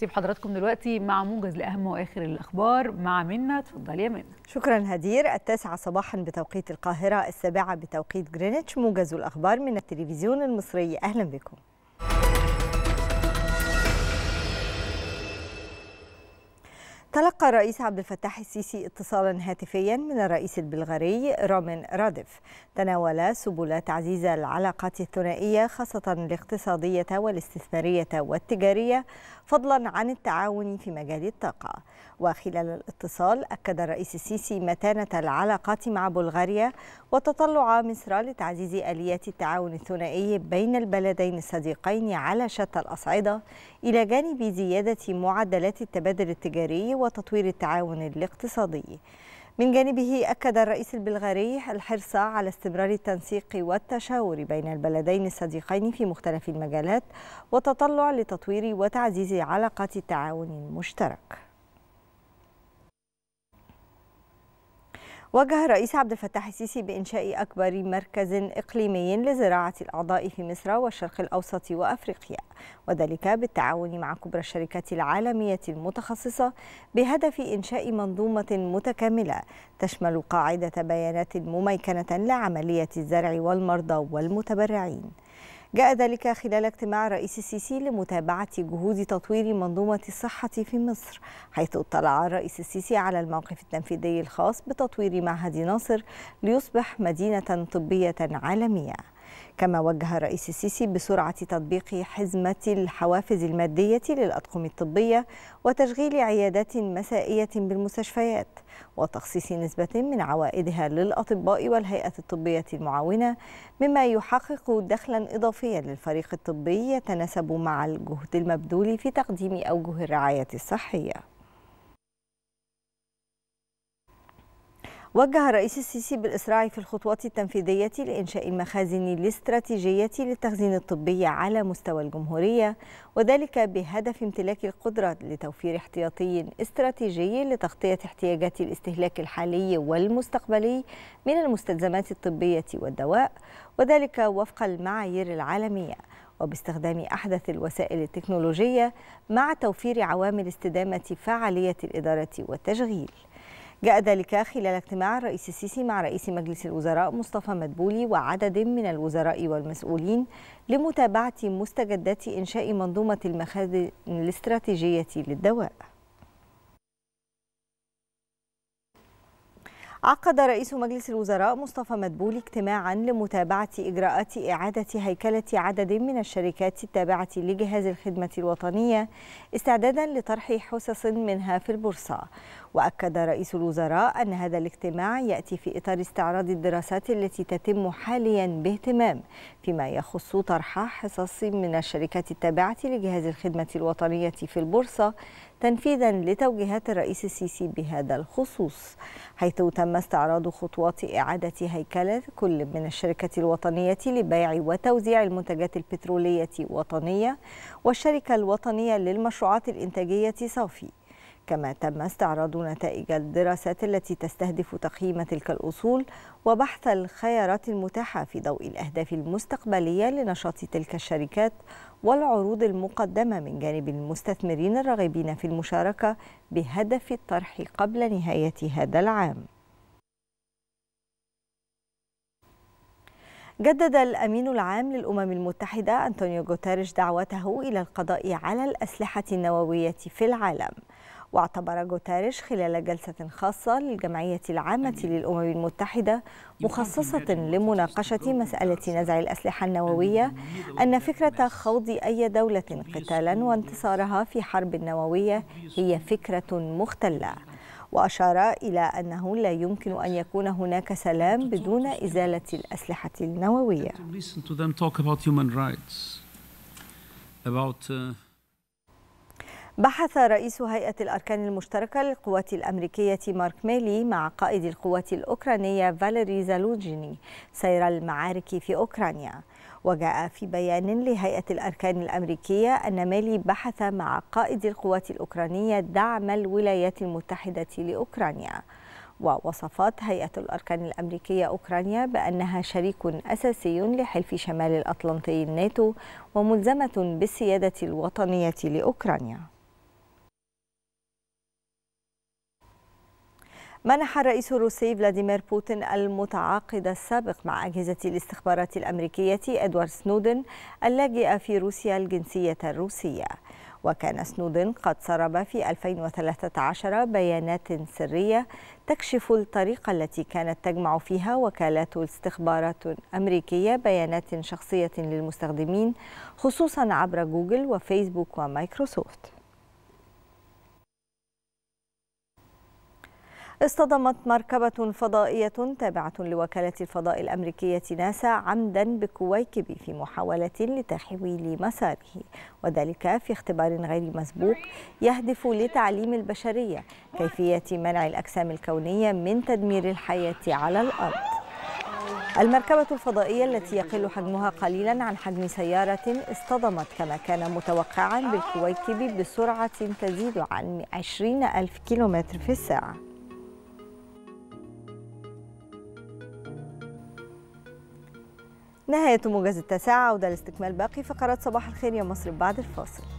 سيب حضراتكم دلوقتي مع موجز لأهم وآخر الأخبار مع منى تفضل يا منى شكرا هدير التاسعة صباحا بتوقيت القاهرة السابعة بتوقيت جرينتش موجز الأخبار من التلفزيون المصري أهلا بكم تلقى الرئيس عبد الفتاح السيسي اتصالا هاتفيا من الرئيس البلغاري رامن رادف تناول سبل تعزيز العلاقات الثنائية خاصة الاقتصادية والاستثمارية والتجارية فضلا عن التعاون في مجال الطاقة وخلال الاتصال أكد الرئيس السيسي متانة العلاقات مع بلغاريا وتطلع مصر لتعزيز آليات التعاون الثنائي بين البلدين الصديقين على شتى الأصعدة إلى جانب زيادة معدلات التبادل التجاري وتطوير التعاون الاقتصادي من جانبه أكد الرئيس البلغاري الحرص على استمرار التنسيق والتشاور بين البلدين الصديقين في مختلف المجالات وتطلع لتطوير وتعزيز علاقات التعاون المشترك وجه الرئيس عبد الفتاح السيسي بإنشاء أكبر مركز إقليمي لزراعة الأعضاء في مصر والشرق الأوسط وأفريقيا وذلك بالتعاون مع كبرى الشركات العالمية المتخصصة بهدف إنشاء منظومة متكاملة تشمل قاعدة بيانات مميكنة لعملية الزرع والمرضى والمتبرعين جاء ذلك خلال اجتماع رئيس السيسي لمتابعة جهود تطوير منظومة الصحة في مصر حيث اطلع الرئيس السيسي على الموقف التنفيذي الخاص بتطوير معهد ناصر ليصبح مدينة طبية عالمية كما وجه الرئيس السيسي بسرعة تطبيق حزمة الحوافز المادية للأطقم الطبية وتشغيل عيادات مسائية بالمستشفيات وتخصيص نسبة من عوائدها للأطباء والهيئة الطبية المعاونة مما يحقق دخلا إضافيا للفريق الطبي يتناسب مع الجهد المبذول في تقديم أوجه الرعاية الصحية وجه الرئيس السيسي بالإسراع في الخطوات التنفيذية لإنشاء المخازن الاستراتيجية للتخزين الطبي على مستوى الجمهورية وذلك بهدف امتلاك القدرة لتوفير احتياطي استراتيجي لتغطية احتياجات الاستهلاك الحالي والمستقبلي من المستلزمات الطبية والدواء وذلك وفق المعايير العالمية وباستخدام أحدث الوسائل التكنولوجية مع توفير عوامل استدامة فعالية الإدارة والتشغيل جاء ذلك خلال اجتماع الرئيس السيسي مع رئيس مجلس الوزراء مصطفى مدبولي وعدد من الوزراء والمسؤولين لمتابعة مستجدات إنشاء منظومة المخازن الاستراتيجية للدواء عقد رئيس مجلس الوزراء مصطفى مدبول اجتماعا لمتابعة إجراءات إعادة هيكلة عدد من الشركات التابعة لجهاز الخدمة الوطنية استعدادا لطرح حصص منها في البورصة وأكد رئيس الوزراء أن هذا الاجتماع يأتي في إطار استعراض الدراسات التي تتم حاليا باهتمام فيما يخص طرح حصص من الشركات التابعة لجهاز الخدمة الوطنية في البورصة تنفيذا لتوجيهات الرئيس السيسي بهذا الخصوص حيث تم استعراض خطوات إعادة هيكلة كل من الشركة الوطنية لبيع وتوزيع المنتجات البترولية وطنية والشركة الوطنية للمشروعات الإنتاجية صافي كما تم استعراض نتائج الدراسات التي تستهدف تقييم تلك الأصول وبحث الخيارات المتاحة في ضوء الأهداف المستقبلية لنشاط تلك الشركات والعروض المقدمة من جانب المستثمرين الراغبين في المشاركة بهدف الطرح قبل نهاية هذا العام جدد الأمين العام للأمم المتحدة أنطونيو غوتاريش دعوته إلى القضاء على الأسلحة النووية في العالم واعتبر جوتاريش خلال جلسة خاصة للجمعية العامة للأمم المتحدة مخصصة لمناقشة مسألة نزع الأسلحة النووية أن فكرة خوض أي دولة قتالا وانتصارها في حرب نووية هي فكرة مختلة وأشار إلى أنه لا يمكن أن يكون هناك سلام بدون إزالة الأسلحة النووية. بحث رئيس هيئة الأركان المشتركة للقوات الأمريكية مارك ميلي مع قائد القوات الأوكرانية فاليري زالوجيني سير المعارك في أوكرانيا وجاء في بيان لهيئة الأركان الأمريكية أن مالي بحث مع قائد القوات الأوكرانية دعم الولايات المتحدة لأوكرانيا ووصفت هيئة الأركان الأمريكية أوكرانيا بأنها شريك أساسي لحلف شمال الأطلنطي الناتو وملزمة بالسيادة الوطنية لأوكرانيا منح الرئيس الروسي فلاديمير بوتين المتعاقد السابق مع أجهزة الاستخبارات الأمريكية إدوارد سنودن اللاجئ في روسيا الجنسية الروسية وكان سنودن قد سرب في 2013 بيانات سرية تكشف الطريقة التي كانت تجمع فيها وكالات استخبارات أمريكية بيانات شخصية للمستخدمين خصوصا عبر جوجل وفيسبوك ومايكروسوفت اصطدمت مركبة فضائية تابعة لوكالة الفضاء الأمريكية ناسا عمدا بكويكبي في محاولة لتحويل مساره وذلك في اختبار غير مسبوق يهدف لتعليم البشرية كيفية منع الأجسام الكونية من تدمير الحياة على الأرض المركبة الفضائية التي يقل حجمها قليلا عن حجم سيارة اصطدمت كما كان متوقعا بالكويكب بسرعة تزيد عن 20 ألف كيلومتر في الساعة نهاية موجز التاسعة وده لاستكمال باقي فقرات صباح الخير يا مصر بعد الفاصل